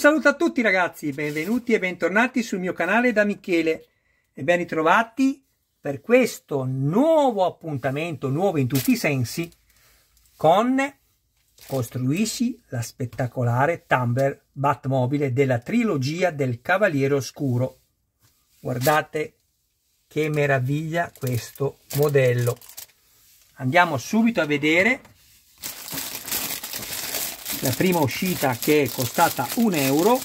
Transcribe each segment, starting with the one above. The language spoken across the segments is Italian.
Un saluto a tutti ragazzi, benvenuti e bentornati sul mio canale da Michele e ben ritrovati per questo nuovo appuntamento, nuovo in tutti i sensi, con Costruisci la spettacolare Tumblr Batmobile della trilogia del Cavaliere Oscuro. Guardate che meraviglia questo modello. Andiamo subito a vedere la prima uscita che è costata un euro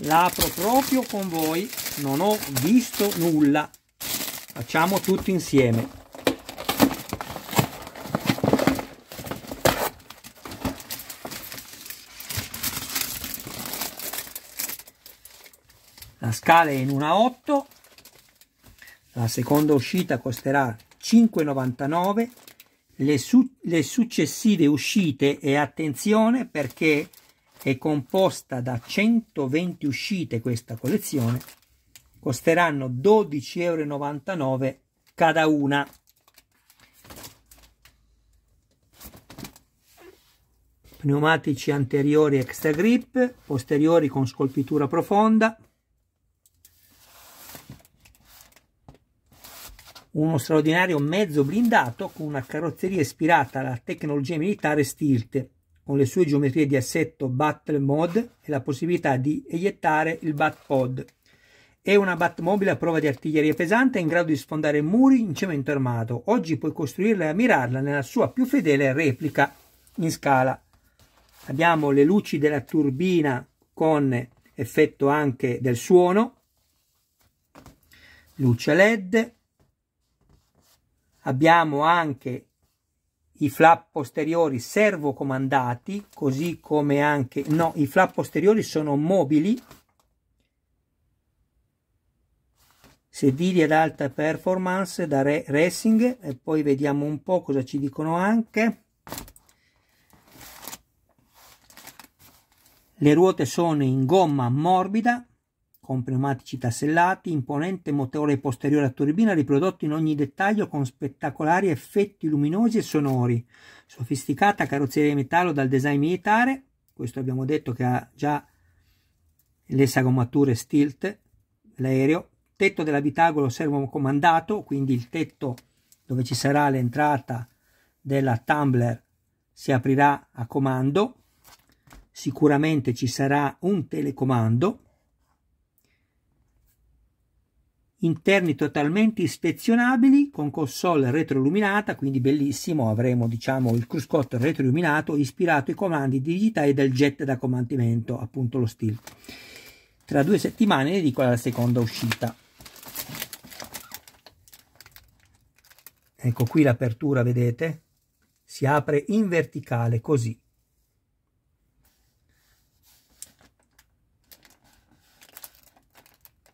l'apro proprio con voi non ho visto nulla facciamo tutto insieme la scala è in 8 la seconda uscita costerà 5,99 le, su le successive uscite e attenzione perché è composta da 120 uscite questa collezione costeranno 12,99 euro cada una pneumatici anteriori extra grip posteriori con scolpitura profonda uno straordinario mezzo blindato con una carrozzeria ispirata alla tecnologia militare Stilte, con le sue geometrie di assetto Battle Mod e la possibilità di eiettare il Batpod. È una Batmobile a prova di artiglieria pesante in grado di sfondare muri in cemento armato. Oggi puoi costruirla e ammirarla nella sua più fedele replica in scala. Abbiamo le luci della turbina con effetto anche del suono, luce LED, Abbiamo anche i flap posteriori servocomandati, così come anche... No, i flap posteriori sono mobili, sedili ad alta performance da Re Racing e poi vediamo un po' cosa ci dicono anche. Le ruote sono in gomma morbida, con pneumatici tassellati, imponente motore posteriore a turbina riprodotto in ogni dettaglio con spettacolari effetti luminosi e sonori, sofisticata carrozzeria in metallo dal design militare, questo abbiamo detto che ha già le sagomature stilt, l'aereo, tetto dell'abitacolo servocomandato, quindi il tetto dove ci sarà l'entrata della tumbler si aprirà a comando, sicuramente ci sarà un telecomando interni totalmente ispezionabili con console retroilluminata, quindi bellissimo, avremo diciamo il cruscotto retroilluminato ispirato ai comandi digitali del jet da comandamento, appunto lo stile. Tra due settimane ne dico la seconda uscita. Ecco qui l'apertura, vedete? Si apre in verticale così,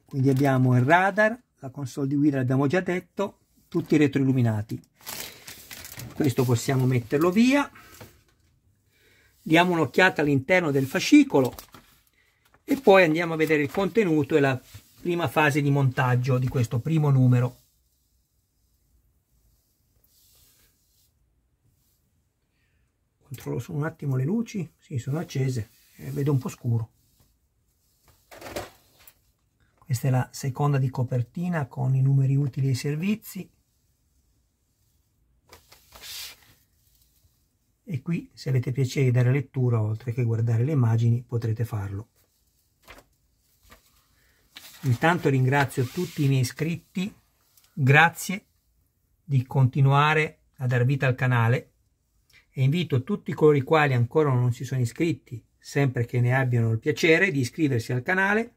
Quindi abbiamo il radar, la console di guida l'abbiamo già detto, tutti retroilluminati. Questo possiamo metterlo via. Diamo un'occhiata all'interno del fascicolo e poi andiamo a vedere il contenuto e la prima fase di montaggio di questo primo numero. Controllo solo un attimo le luci, sì sono accese, eh, vedo un po' scuro. Questa è la seconda di copertina con i numeri utili ai servizi. E qui, se avete piacere di dare lettura, oltre che guardare le immagini, potrete farlo. Intanto ringrazio tutti i miei iscritti, grazie di continuare a dar vita al canale e invito tutti coloro i quali ancora non si sono iscritti, sempre che ne abbiano il piacere, di iscriversi al canale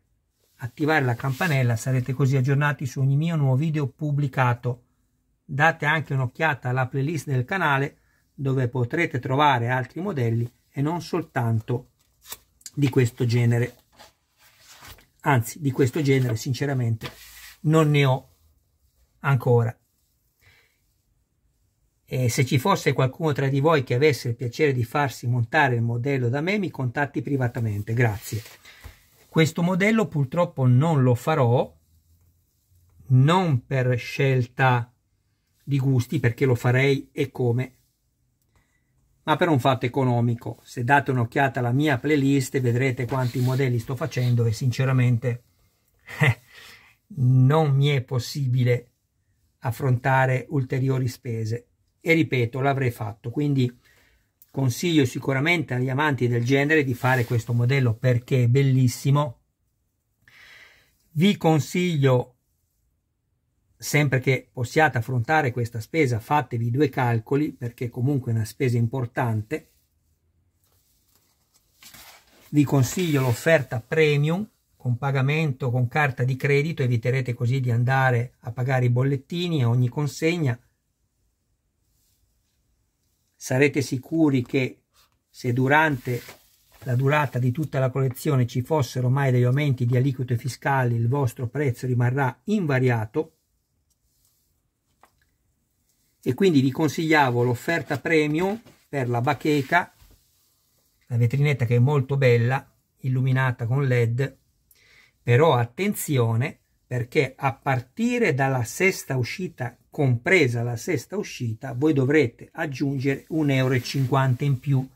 attivare la campanella, sarete così aggiornati su ogni mio nuovo video pubblicato. Date anche un'occhiata alla playlist del canale dove potrete trovare altri modelli e non soltanto di questo genere. Anzi, di questo genere sinceramente non ne ho ancora. E se ci fosse qualcuno tra di voi che avesse il piacere di farsi montare il modello da me, mi contatti privatamente. Grazie. Questo modello purtroppo non lo farò, non per scelta di gusti, perché lo farei e come, ma per un fatto economico. Se date un'occhiata alla mia playlist vedrete quanti modelli sto facendo e sinceramente eh, non mi è possibile affrontare ulteriori spese. E ripeto, l'avrei fatto, quindi Consiglio sicuramente agli amanti del genere di fare questo modello perché è bellissimo. Vi consiglio, sempre che possiate affrontare questa spesa, fatevi due calcoli perché comunque è una spesa importante. Vi consiglio l'offerta premium con pagamento con carta di credito, eviterete così di andare a pagare i bollettini a ogni consegna sarete sicuri che se durante la durata di tutta la collezione ci fossero mai degli aumenti di aliquote fiscali, il vostro prezzo rimarrà invariato e quindi vi consigliavo l'offerta premium per la bacheca, la vetrinetta che è molto bella, illuminata con led, però attenzione perché a partire dalla sesta uscita, compresa la sesta uscita, voi dovrete aggiungere 1,50 euro in più.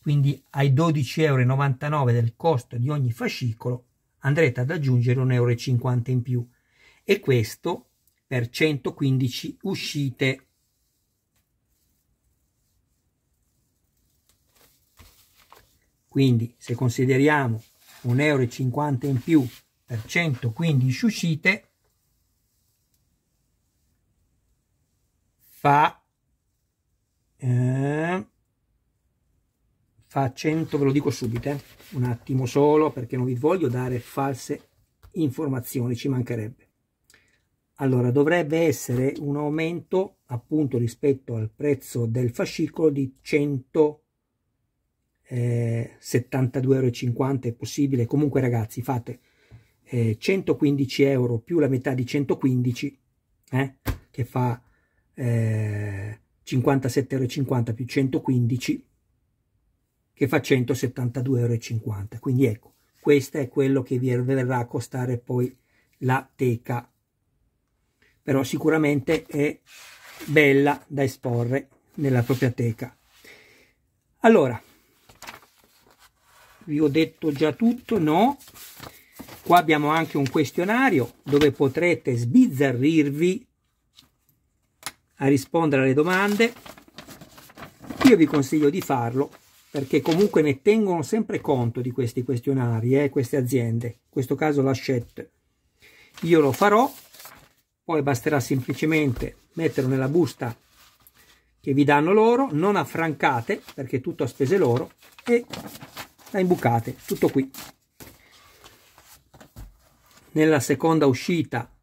Quindi ai 12,99 euro del costo di ogni fascicolo andrete ad aggiungere 1,50 euro in più. E questo per 115 uscite. Quindi se consideriamo 1,50 euro in più per 115 uscite fa eh, fa 100 ve lo dico subito eh, un attimo solo perché non vi voglio dare false informazioni ci mancherebbe allora dovrebbe essere un aumento appunto rispetto al prezzo del fascicolo di 100 72,50 euro è possibile comunque ragazzi fate eh, 115 euro più la metà di 115, eh, che fa eh, 57,50 più 115, che fa 172,50 euro Quindi ecco, questo è quello che vi er-, verrà a costare poi la teca. Però sicuramente è bella da esporre nella propria teca. Allora, vi ho detto già tutto, no? Qua abbiamo anche un questionario dove potrete sbizzarrirvi a rispondere alle domande. Io vi consiglio di farlo perché comunque ne tengono sempre conto di questi questionari, eh, queste aziende, in questo caso la Shet. Io lo farò, poi basterà semplicemente metterlo nella busta che vi danno loro, non affrancate perché tutto a spese loro e la imbucate, tutto qui. Nella seconda uscita,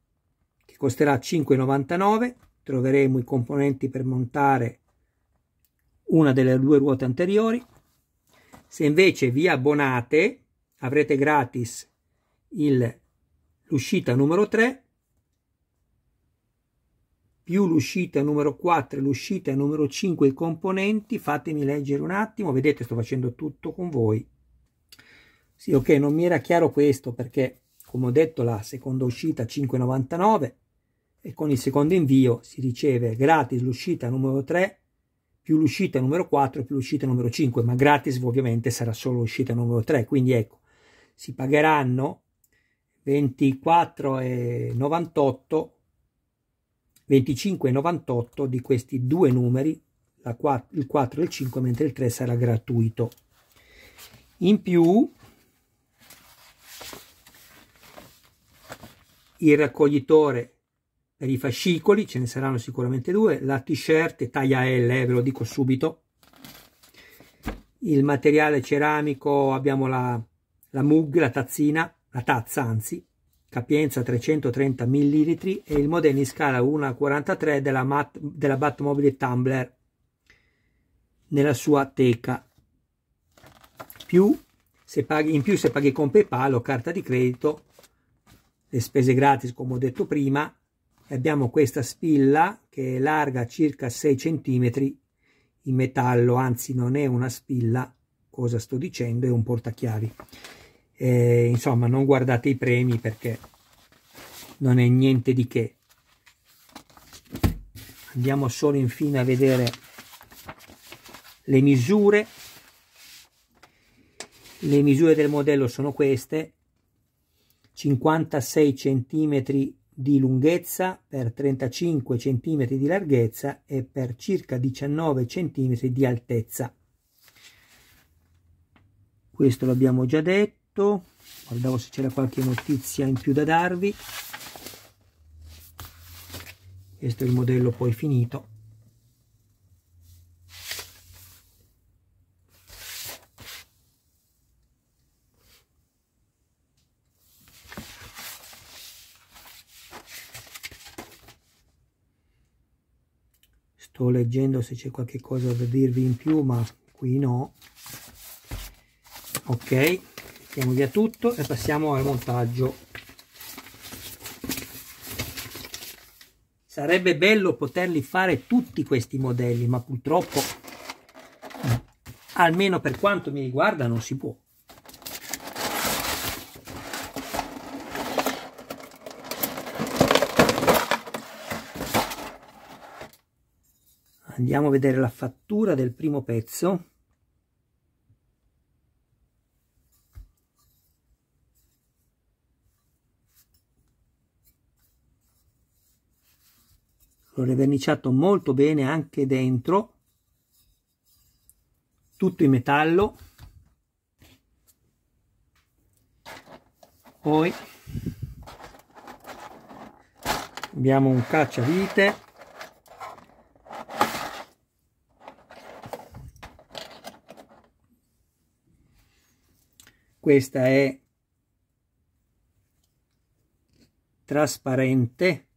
che costerà 5,99, troveremo i componenti per montare una delle due ruote anteriori. Se invece vi abbonate, avrete gratis l'uscita numero 3 più l'uscita numero 4 e l'uscita numero 5 i componenti fatemi leggere un attimo vedete sto facendo tutto con voi sì ok non mi era chiaro questo perché come ho detto la seconda uscita 5,99 e con il secondo invio si riceve gratis l'uscita numero 3 più l'uscita numero 4 più l'uscita numero 5 ma gratis ovviamente sarà solo l'uscita numero 3 quindi ecco si pagheranno 24,98 25,98 di questi due numeri 4, il 4 e il 5 mentre il 3 sarà gratuito in più il raccoglitore per i fascicoli, ce ne saranno sicuramente due, la t-shirt taglia L, eh, ve lo dico subito, il materiale ceramico abbiamo la, la mug, la tazzina, la tazza anzi, capienza 330 millilitri e il modello in scala 1,43 della, Mat, della Batmobile Tumblr nella sua teca. Più, se paghi, in più se paghi con PayPal o carta di credito le spese gratis come ho detto prima e abbiamo questa spilla che è larga circa 6 cm in metallo anzi non è una spilla cosa sto dicendo è un portachiavi e, insomma non guardate i premi perché non è niente di che andiamo solo infine a vedere le misure le misure del modello sono queste 56 cm di lunghezza per 35 cm di larghezza e per circa 19 cm di altezza. Questo l'abbiamo già detto, guardavo se c'era qualche notizia in più da darvi. Questo è il modello poi finito. leggendo se c'è qualche cosa da dirvi in più ma qui no ok mettiamo via tutto e passiamo al montaggio sarebbe bello poterli fare tutti questi modelli ma purtroppo almeno per quanto mi riguarda non si può Andiamo a vedere la fattura del primo pezzo. L'ho reverniciato molto bene anche dentro, tutto in metallo. Poi abbiamo un cacciavite questa è trasparente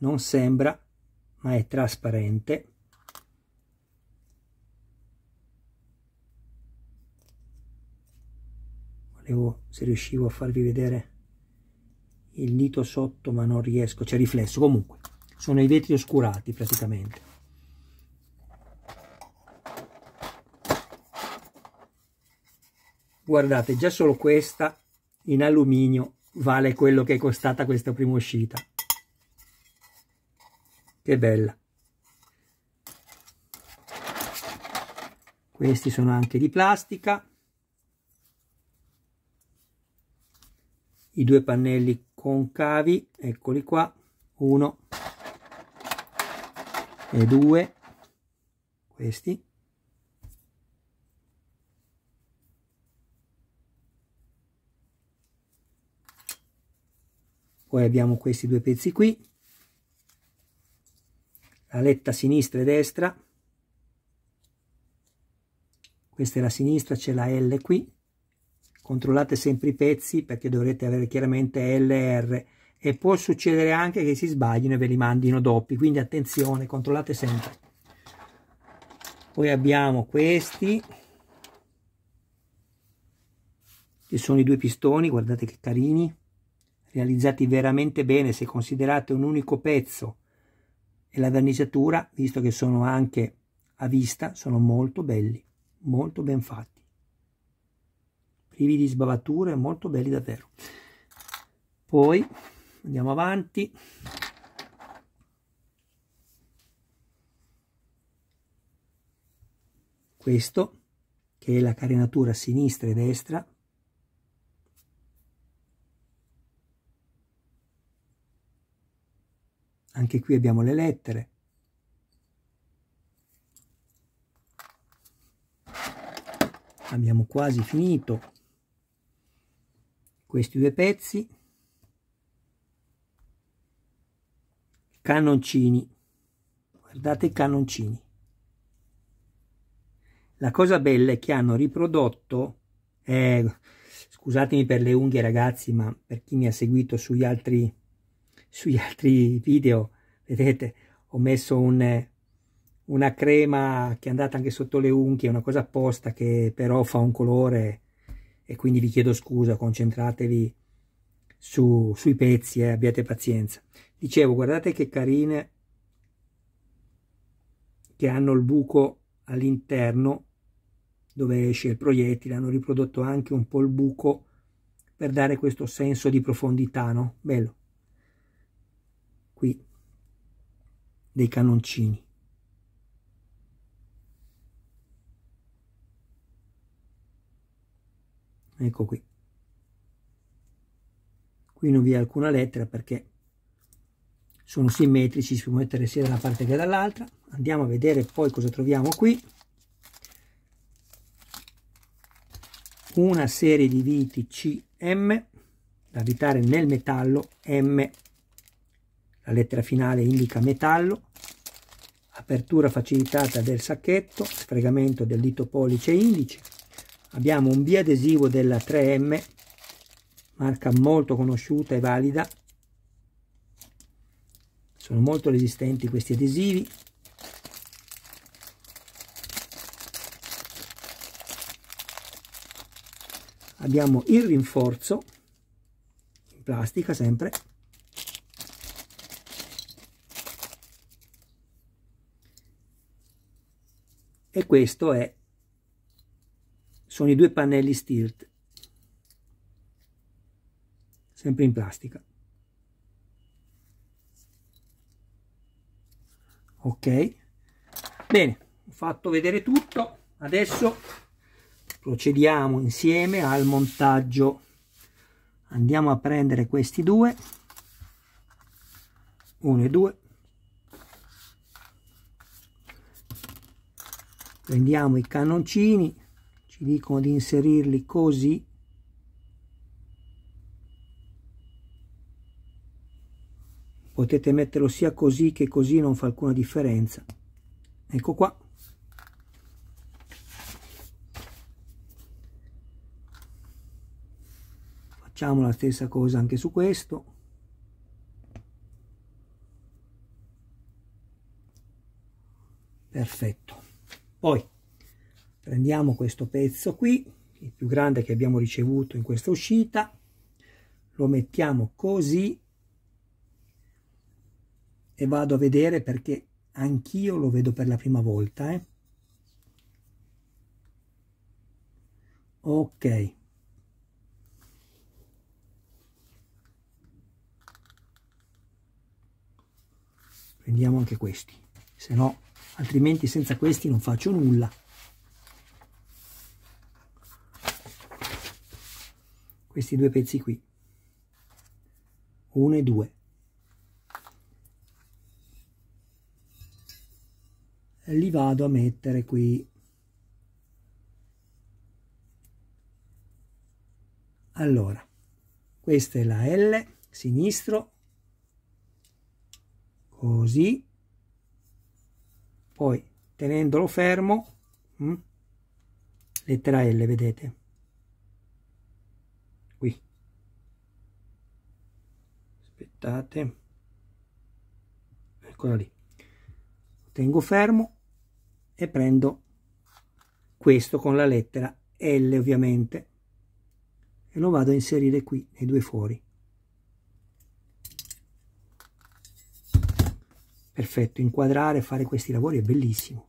non sembra ma è trasparente volevo se riuscivo a farvi vedere il dito sotto ma non riesco c'è riflesso comunque sono i vetri oscurati praticamente guardate già solo questa in alluminio vale quello che è costata questa prima uscita che bella questi sono anche di plastica i due pannelli concavi eccoli qua uno e due questi poi abbiamo questi due pezzi qui aletta sinistra e destra questa è la sinistra c'è la L qui controllate sempre i pezzi perché dovrete avere chiaramente LR e può succedere anche che si sbaglino e ve li mandino doppi quindi attenzione controllate sempre poi abbiamo questi che sono i due pistoni guardate che carini realizzati veramente bene se considerate un unico pezzo e la verniciatura, visto che sono anche a vista, sono molto belli, molto ben fatti, privi di sbavature, molto belli davvero. Poi andiamo avanti. Questo che è la carenatura sinistra e destra Anche qui abbiamo le lettere. Abbiamo quasi finito questi due pezzi. Cannoncini. Guardate i cannoncini. La cosa bella è che hanno riprodotto, eh, scusatemi per le unghie ragazzi, ma per chi mi ha seguito sugli altri sugli altri video vedete ho messo un, una crema che è andata anche sotto le unghie una cosa apposta che però fa un colore e quindi vi chiedo scusa concentratevi su, sui pezzi e eh, abbiate pazienza dicevo guardate che carine che hanno il buco all'interno dove esce il proiettile hanno riprodotto anche un po' il buco per dare questo senso di profondità no? bello qui dei canoncini. Ecco qui. Qui non vi è alcuna lettera perché sono simmetrici, si può mettere sia da una parte che dall'altra. Andiamo a vedere poi cosa troviamo qui. Una serie di viti CM da abitare nel metallo M la lettera finale indica metallo, apertura facilitata del sacchetto, sfregamento del dito pollice indice, abbiamo un biadesivo della 3M, marca molto conosciuta e valida, sono molto resistenti questi adesivi, abbiamo il rinforzo in plastica sempre e questo è sono i due pannelli stilt sempre in plastica ok bene ho fatto vedere tutto adesso procediamo insieme al montaggio andiamo a prendere questi due 1 e 2 prendiamo i cannoncini ci dicono di inserirli così potete metterlo sia così che così non fa alcuna differenza ecco qua facciamo la stessa cosa anche su questo perfetto poi prendiamo questo pezzo qui, il più grande che abbiamo ricevuto in questa uscita, lo mettiamo così e vado a vedere perché anch'io lo vedo per la prima volta. Eh. Ok. Prendiamo anche questi, se no altrimenti senza questi non faccio nulla questi due pezzi qui uno e due. li vado a mettere qui allora questa è la L sinistro così poi tenendolo fermo mh, mm, lettera L vedete qui aspettate eccola lì tengo fermo e prendo questo con la lettera L ovviamente e lo vado a inserire qui nei due fori perfetto, inquadrare, fare questi lavori è bellissimo.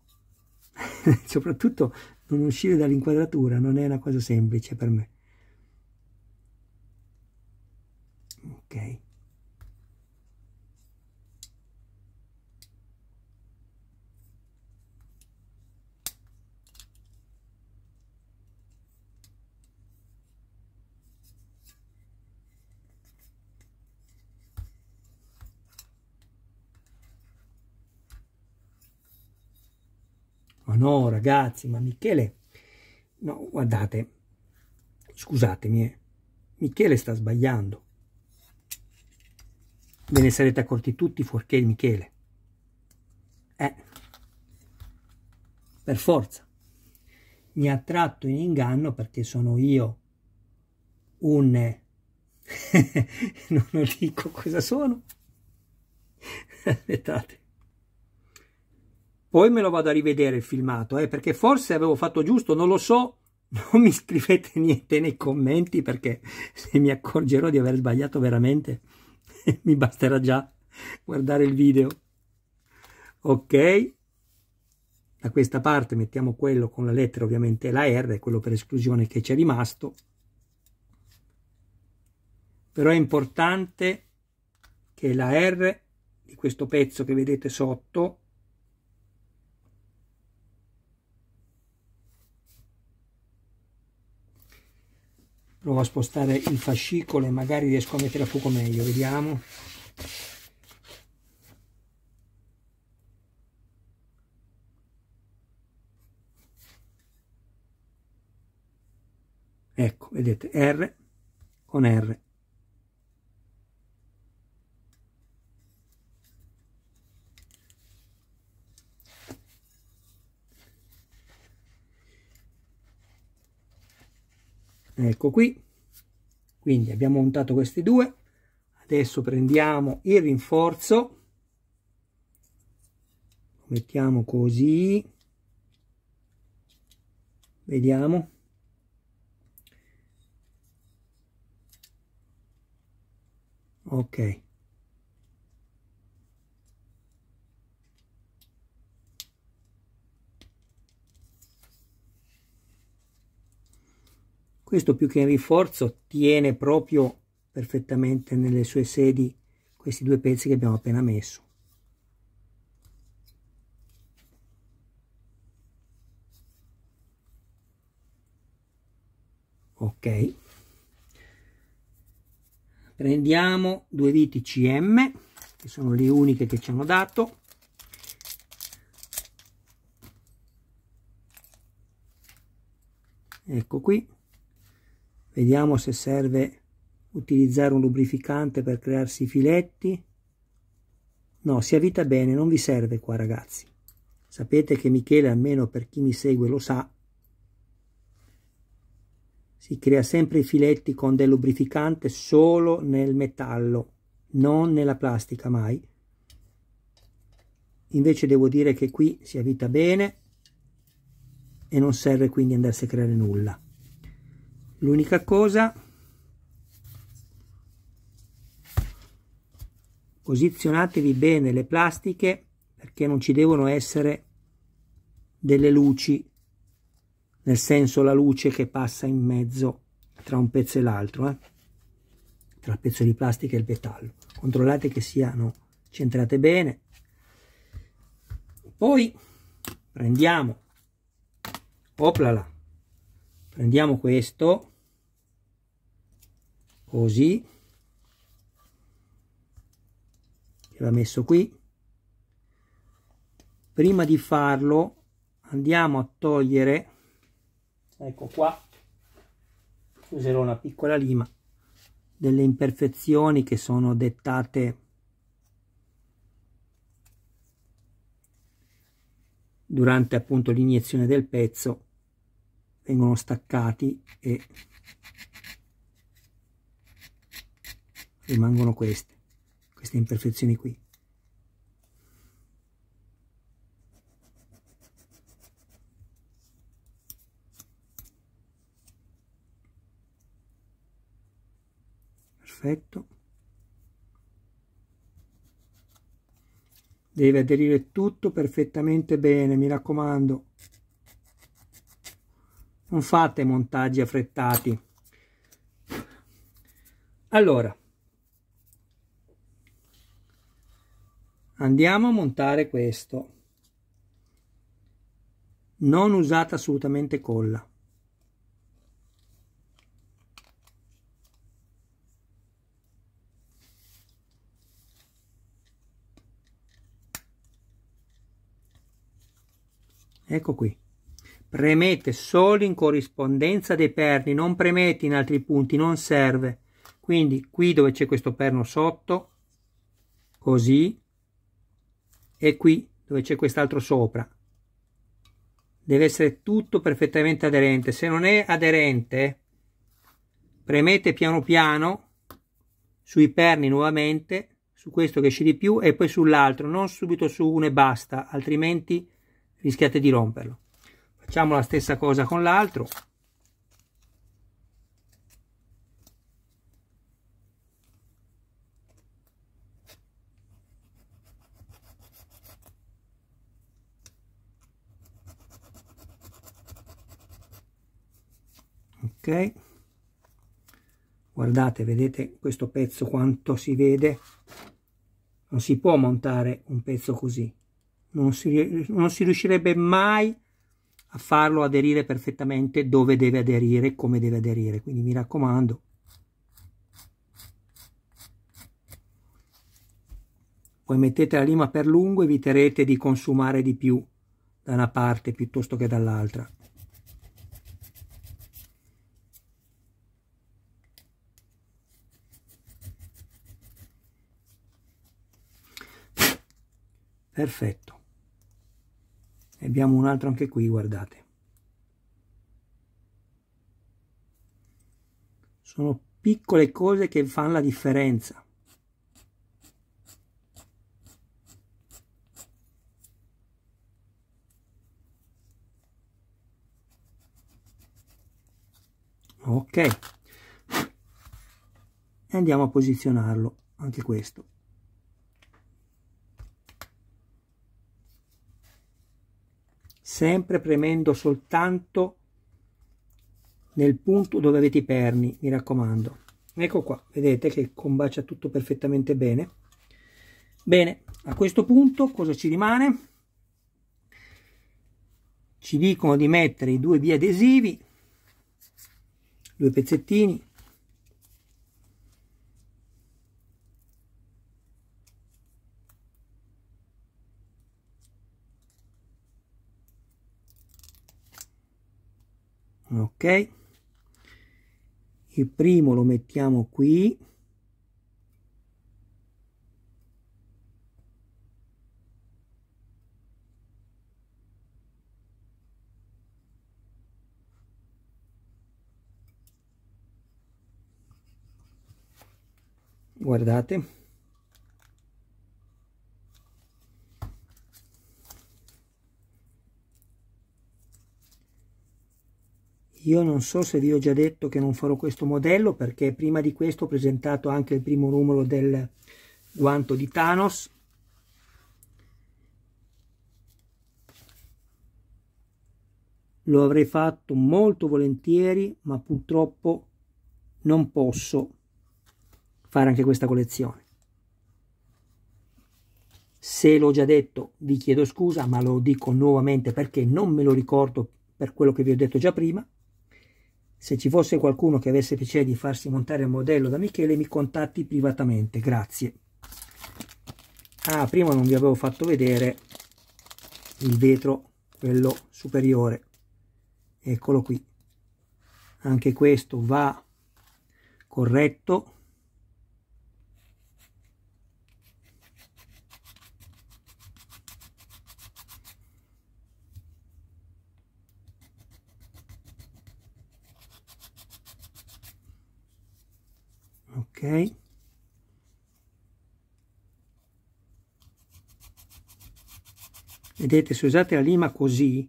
Soprattutto non uscire dall'inquadratura non è una cosa semplice per me. Ok. ma no ragazzi, ma Michele, no guardate, scusatemi, eh. Michele sta sbagliando. Ve ne sarete accorti tutti fuorché Michele. Eh, per forza. Mi ha tratto in inganno perché sono io un... Eh, non lo dico cosa sono. Aspettate. Poi me lo vado a rivedere il filmato, eh, perché forse avevo fatto giusto, non lo so. Non mi scrivete niente nei commenti perché se mi accorgerò di aver sbagliato veramente mi basterà già guardare il video. Ok, da questa parte mettiamo quello con la lettera ovviamente la R, quello per esclusione che c'è rimasto. Però è importante che la R di questo pezzo che vedete sotto provo a spostare il fascicolo e magari riesco a mettere a fuoco meglio vediamo ecco vedete R con R ecco qui quindi abbiamo montato questi due adesso prendiamo il rinforzo lo mettiamo così vediamo ok Questo più che in rinforzo tiene proprio perfettamente nelle sue sedi questi due pezzi che abbiamo appena messo. ok prendiamo due viti cm che sono le uniche che ci hanno dato ecco qui Vediamo se serve utilizzare un lubrificante per crearsi i filetti. No, si avvita bene, non vi serve qua ragazzi. Sapete che Michele, almeno per chi mi segue lo sa, si crea sempre i filetti con del lubrificante solo nel metallo, non nella plastica mai. Invece devo dire che qui si avvita bene e non serve quindi andarsi a creare nulla l'unica cosa posizionatevi bene le plastiche perché non ci devono essere delle luci nel senso la luce che passa in mezzo tra un pezzo e l'altro eh? tra il pezzo di plastica e il metallo controllate che siano centrate bene poi prendiamo oplala prendiamo questo così che va messo qui prima di farlo andiamo a togliere ecco qua userò una piccola lima delle imperfezioni che sono dettate durante appunto l'iniezione del pezzo vengono staccati e rimangono queste, queste imperfezioni qui. Perfetto. Deve aderire tutto perfettamente bene, mi raccomando non fate montaggi affrettati allora andiamo a montare questo non usate assolutamente colla ecco qui Premete solo in corrispondenza dei perni, non premete in altri punti, non serve. Quindi qui dove c'è questo perno sotto, così, e qui dove c'è quest'altro sopra. Deve essere tutto perfettamente aderente. Se non è aderente, premete piano piano sui perni nuovamente, su questo che esce di più e poi sull'altro, non subito su uno e basta, altrimenti rischiate di romperlo facciamo la stessa cosa con l'altro ok guardate vedete questo pezzo quanto si vede non si può montare un pezzo così non si, non si riuscirebbe mai a a farlo aderire perfettamente dove deve aderire, come deve aderire. Quindi mi raccomando, poi mettete la lima per lungo eviterete di consumare di più da una parte piuttosto che dall'altra perfetto e abbiamo un altro anche qui guardate sono piccole cose che fanno la differenza ok e andiamo a posizionarlo anche questo sempre premendo soltanto nel punto dove avete i perni, mi raccomando. Ecco qua, vedete che combacia tutto perfettamente bene. Bene, a questo punto cosa ci rimane? Ci dicono di mettere i due biadesivi, due pezzettini, ok il primo lo mettiamo qui guardate Io non so se vi ho già detto che non farò questo modello perché prima di questo ho presentato anche il primo numero del guanto di Thanos. Lo avrei fatto molto volentieri, ma purtroppo non posso fare anche questa collezione. Se l'ho già detto vi chiedo scusa, ma lo dico nuovamente perché non me lo ricordo per quello che vi ho detto già prima. Se ci fosse qualcuno che avesse piacere di farsi montare il modello da Michele, mi contatti privatamente, grazie. Ah, prima non vi avevo fatto vedere il vetro, quello superiore. Eccolo qui. Anche questo va corretto ok vedete se usate la lima così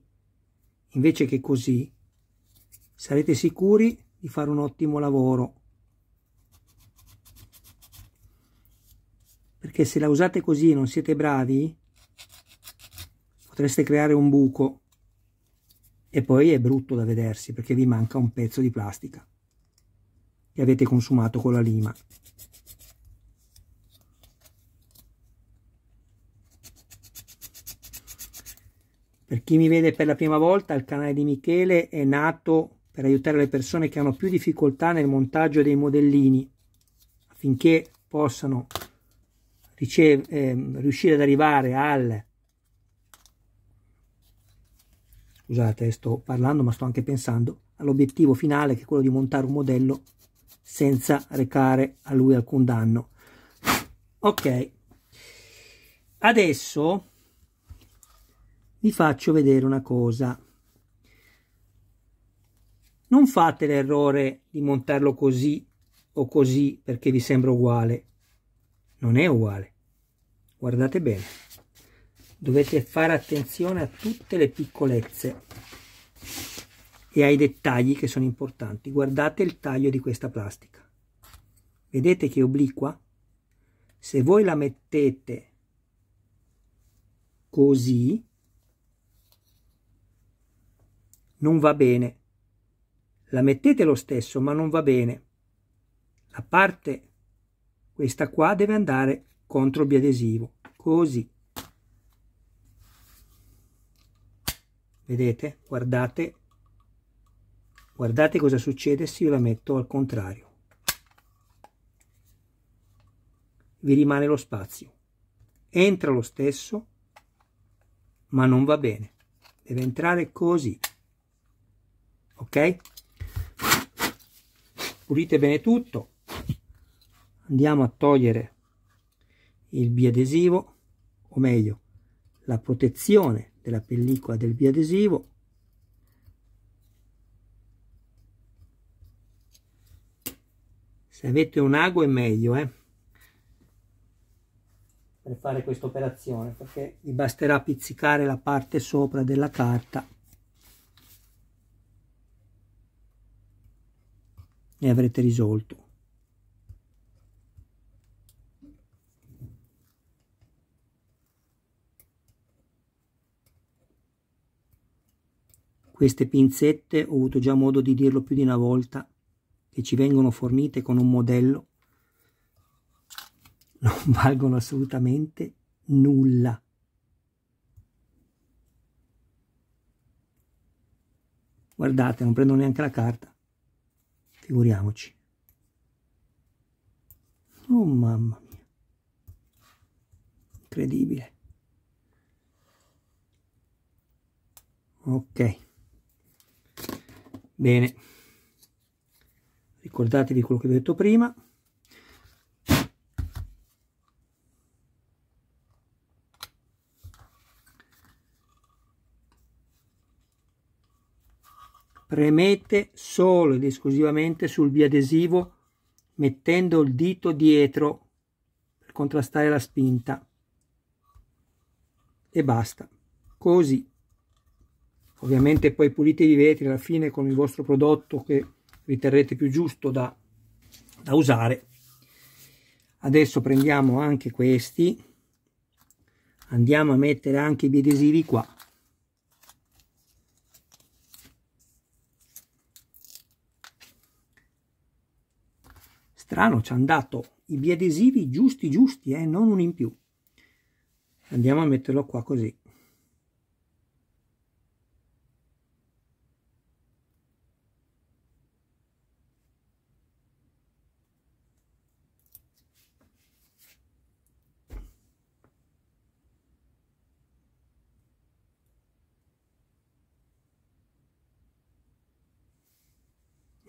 invece che così sarete sicuri di fare un ottimo lavoro perché se la usate così e non siete bravi potreste creare un buco e poi è brutto da vedersi perché vi manca un pezzo di plastica che avete consumato con la lima. Per chi mi vede per la prima volta, il canale di Michele è nato per aiutare le persone che hanno più difficoltà nel montaggio dei modellini affinché possano eh, riuscire ad arrivare al scusate eh, sto parlando ma sto anche pensando all'obiettivo finale che è quello di montare un modello senza recare a lui alcun danno. Ok, adesso vi faccio vedere una cosa. Non fate l'errore di montarlo così o così perché vi sembra uguale. Non è uguale. Guardate bene. Dovete fare attenzione a tutte le piccolezze e ai dettagli che sono importanti. Guardate il taglio di questa plastica. Vedete che è obliqua? Se voi la mettete così, non va bene. La mettete lo stesso, ma non va bene. La parte, questa qua, deve andare contro il biadesivo, così. Vedete? Guardate Guardate cosa succede se io la metto al contrario. Vi rimane lo spazio. Entra lo stesso, ma non va bene. Deve entrare così. Ok? Pulite bene tutto. Andiamo a togliere il biadesivo, o meglio, la protezione della pellicola del biadesivo se avete un ago è meglio eh, per fare questa operazione perché vi basterà pizzicare la parte sopra della carta e avrete risolto queste pinzette ho avuto già modo di dirlo più di una volta che ci vengono fornite con un modello non valgono assolutamente nulla. Guardate, non prendo neanche la carta. Figuriamoci. Oh mamma mia. Incredibile. Ok. Bene ricordatevi quello che vi ho detto prima premete solo ed esclusivamente sul biadesivo mettendo il dito dietro per contrastare la spinta e basta così ovviamente poi pulitevi i vetri alla fine con il vostro prodotto che riterrete più giusto da, da usare. Adesso prendiamo anche questi, andiamo a mettere anche i biadesivi qua. Strano, ci hanno dato i biadesivi giusti giusti, eh, non un in più. Andiamo a metterlo qua così.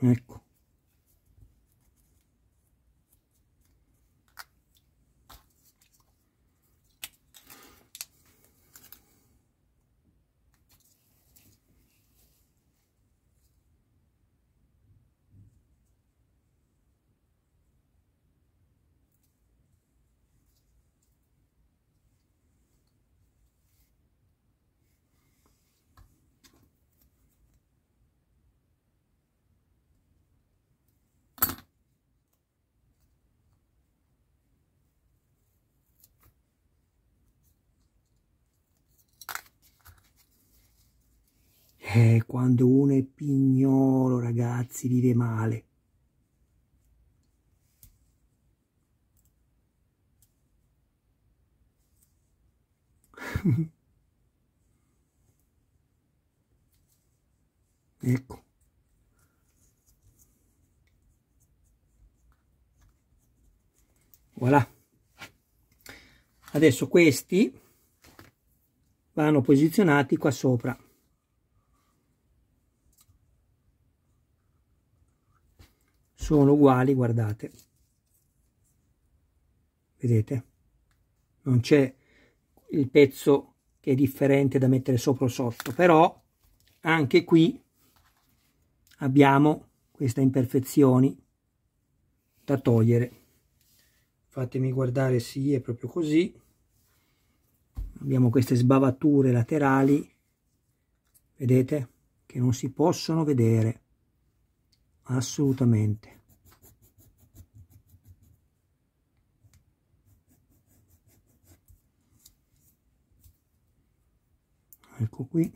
ecco Eh, quando uno è pignolo, ragazzi, vive male. ecco. Voilà. Adesso questi vanno posizionati qua sopra. sono uguali guardate vedete non c'è il pezzo che è differente da mettere sopra o sotto però anche qui abbiamo queste imperfezioni da togliere fatemi guardare sì è proprio così abbiamo queste sbavature laterali vedete che non si possono vedere assolutamente ecco qui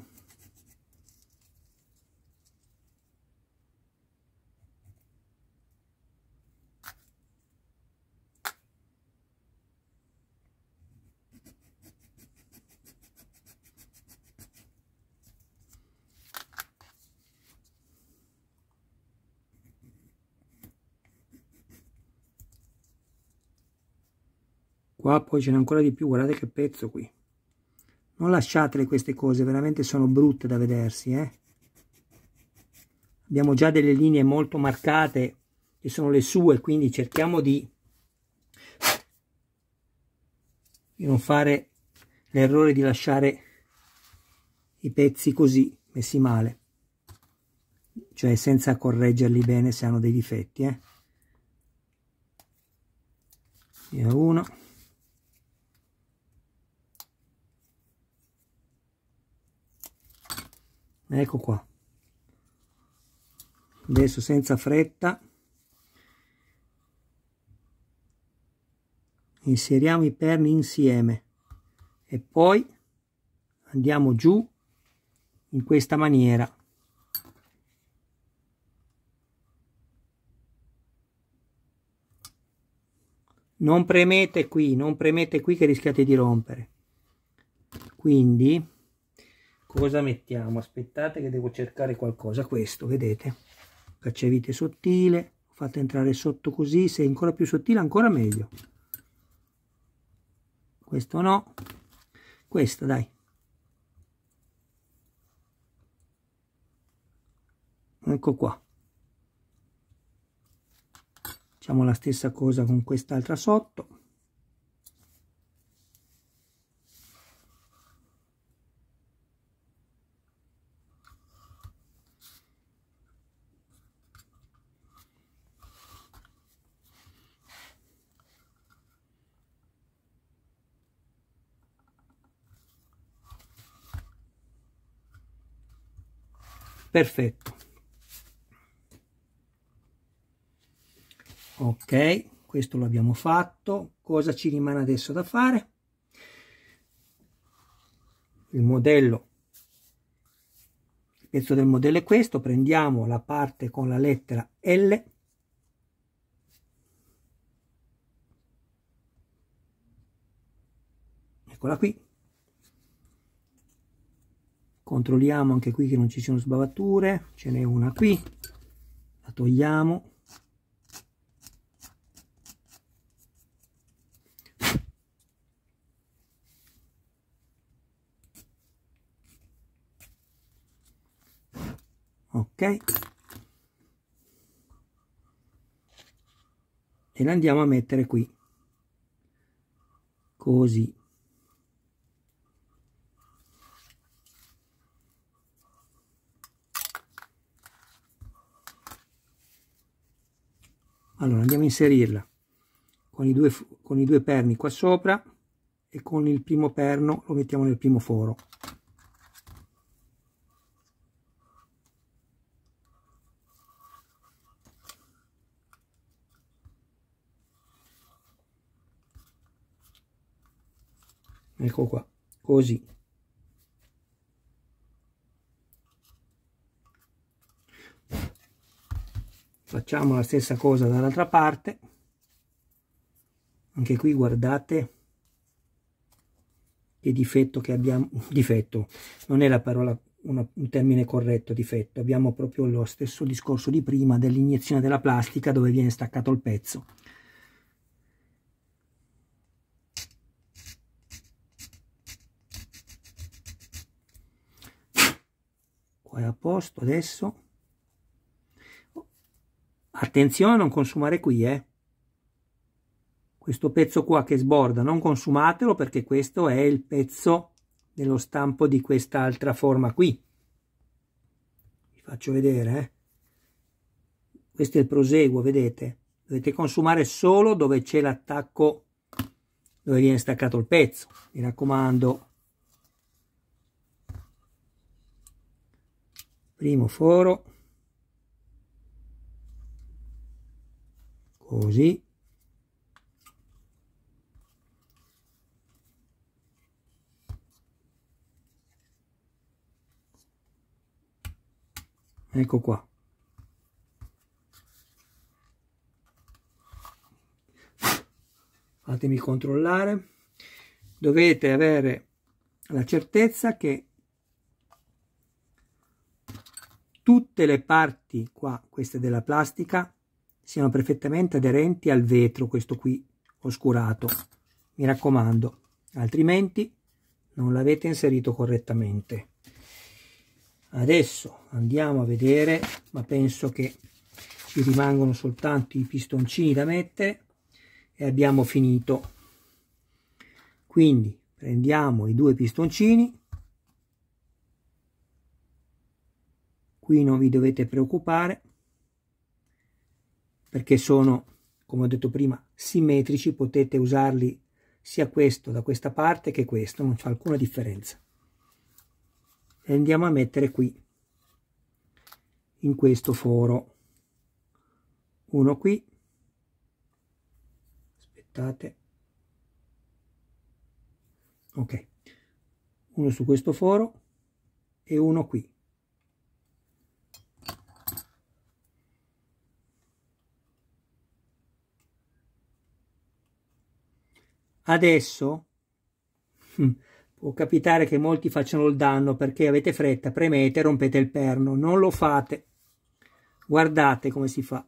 qua poi ce n'è ancora di più guardate che pezzo qui non lasciatele queste cose, veramente sono brutte da vedersi. Eh? Abbiamo già delle linee molto marcate, che sono le sue, quindi cerchiamo di, di non fare l'errore di lasciare i pezzi così, messi male. Cioè senza correggerli bene se hanno dei difetti. Eh? Via uno. ecco qua adesso senza fretta inseriamo i perni insieme e poi andiamo giù in questa maniera non premete qui non premete qui che rischiate di rompere quindi cosa mettiamo aspettate che devo cercare qualcosa questo vedete cacciavite sottile fate entrare sotto così se è ancora più sottile ancora meglio questo no questa dai ecco qua facciamo la stessa cosa con quest'altra sotto perfetto ok questo lo abbiamo fatto cosa ci rimane adesso da fare il modello il pezzo del modello è questo prendiamo la parte con la lettera L eccola qui controlliamo anche qui che non ci siano sbavature ce n'è una qui la togliamo ok e la andiamo a mettere qui così allora andiamo a inserirla con i due, con i due perni qua sopra e con il primo perno lo mettiamo nel primo foro ecco qua così facciamo la stessa cosa dall'altra parte anche qui guardate che difetto che abbiamo difetto non è la parola una, un termine corretto difetto abbiamo proprio lo stesso discorso di prima dell'iniezione della plastica dove viene staccato il pezzo qua è a posto adesso Attenzione a non consumare qui, eh. Questo pezzo qua che sborda, non consumatelo perché questo è il pezzo dello stampo di quest'altra forma qui. Vi faccio vedere, eh. Questo è il proseguo, vedete? Dovete consumare solo dove c'è l'attacco, dove viene staccato il pezzo. Mi raccomando, primo foro così ecco qua fatemi controllare dovete avere la certezza che tutte le parti qua queste della plastica siano perfettamente aderenti al vetro, questo qui oscurato. Mi raccomando, altrimenti non l'avete inserito correttamente. Adesso andiamo a vedere, ma penso che ci rimangono soltanto i pistoncini da mettere e abbiamo finito. Quindi prendiamo i due pistoncini. Qui non vi dovete preoccupare perché sono, come ho detto prima, simmetrici, potete usarli sia questo da questa parte che questo, non c'è alcuna differenza. E andiamo a mettere qui, in questo foro, uno qui, aspettate, ok, uno su questo foro e uno qui. Adesso hm, può capitare che molti facciano il danno perché avete fretta, premete e rompete il perno. Non lo fate. Guardate come si fa.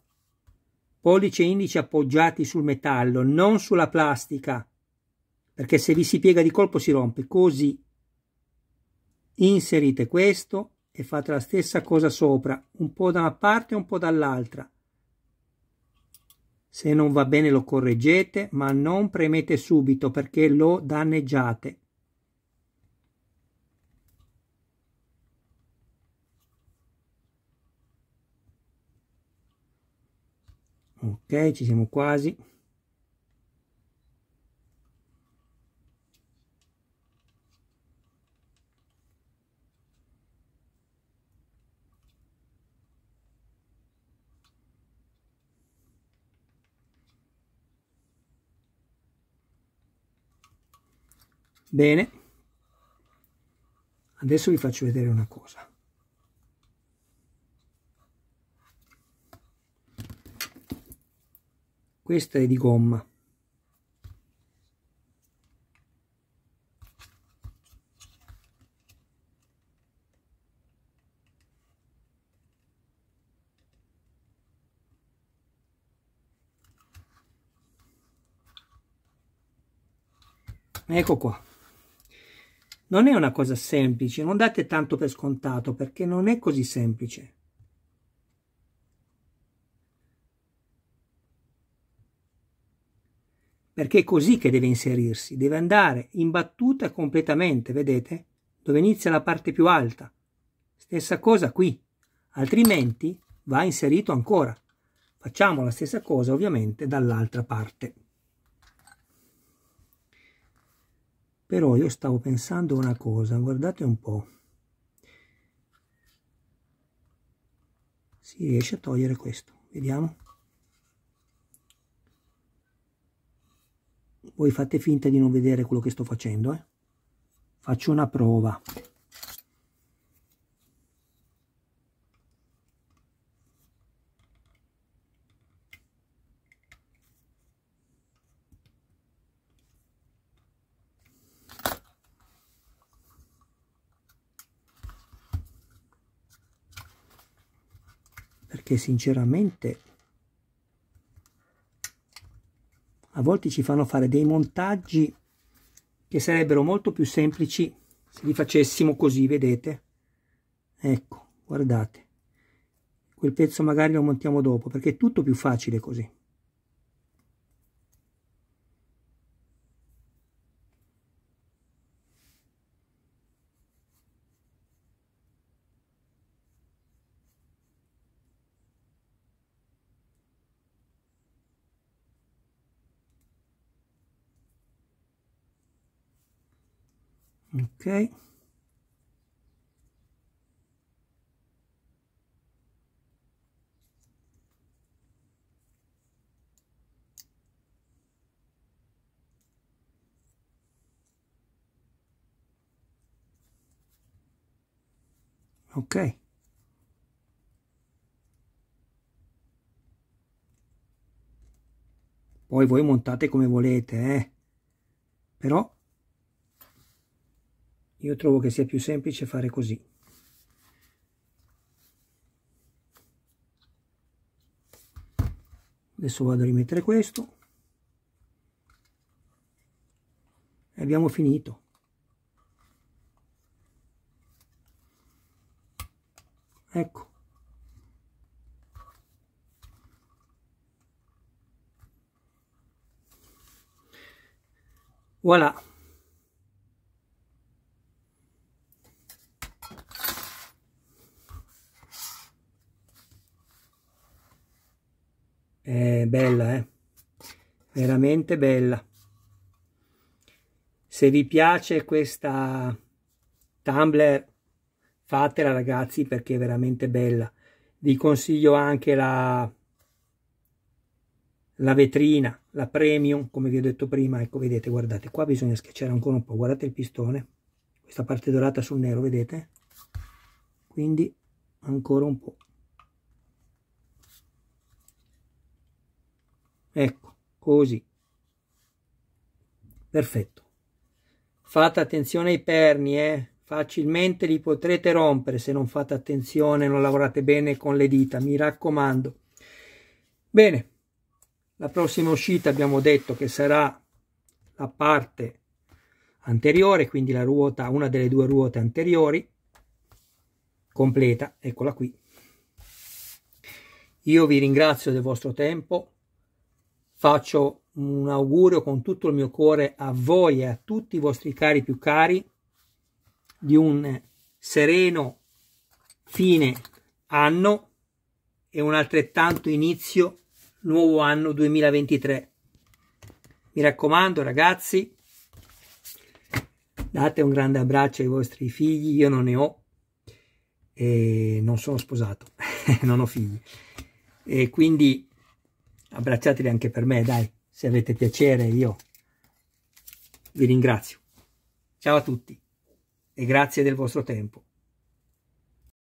Pollice e indice appoggiati sul metallo, non sulla plastica, perché se vi si piega di colpo si rompe. Così inserite questo e fate la stessa cosa sopra, un po' da una parte e un po' dall'altra. Se non va bene lo correggete, ma non premete subito perché lo danneggiate. Ok, ci siamo quasi. Bene, adesso vi faccio vedere una cosa. Questa è di gomma. Ecco qua. Non è una cosa semplice, non date tanto per scontato perché non è così semplice. Perché è così che deve inserirsi, deve andare imbattuta completamente, vedete? Dove inizia la parte più alta. Stessa cosa qui, altrimenti va inserito ancora. Facciamo la stessa cosa ovviamente dall'altra parte. Però io stavo pensando una cosa, guardate un po'. Si riesce a togliere questo, vediamo. Voi fate finta di non vedere quello che sto facendo, eh? Faccio una prova. che sinceramente a volte ci fanno fare dei montaggi che sarebbero molto più semplici se li facessimo così, vedete? Ecco, guardate. Quel pezzo magari lo montiamo dopo perché è tutto più facile così. ok ok poi voi montate come volete eh? però io trovo che sia più semplice fare così. Adesso vado a rimettere questo. E abbiamo finito. Ecco. Voilà. è bella eh? veramente bella se vi piace questa tumblr fatela ragazzi perché è veramente bella vi consiglio anche la la vetrina la premium come vi ho detto prima ecco vedete guardate qua bisogna schiacciare ancora un po guardate il pistone questa parte dorata sul nero vedete quindi ancora un po Ecco, così. Perfetto. Fate attenzione ai perni, eh? Facilmente li potrete rompere se non fate attenzione, non lavorate bene con le dita, mi raccomando. Bene, la prossima uscita abbiamo detto che sarà la parte anteriore, quindi la ruota, una delle due ruote anteriori, completa, eccola qui. Io vi ringrazio del vostro tempo, Faccio un augurio con tutto il mio cuore a voi e a tutti i vostri cari più cari di un sereno fine anno e un altrettanto inizio nuovo anno 2023. Mi raccomando ragazzi, date un grande abbraccio ai vostri figli, io non ne ho e non sono sposato, non ho figli. E quindi abbracciateli anche per me, dai, se avete piacere io vi ringrazio. Ciao a tutti e grazie del vostro tempo.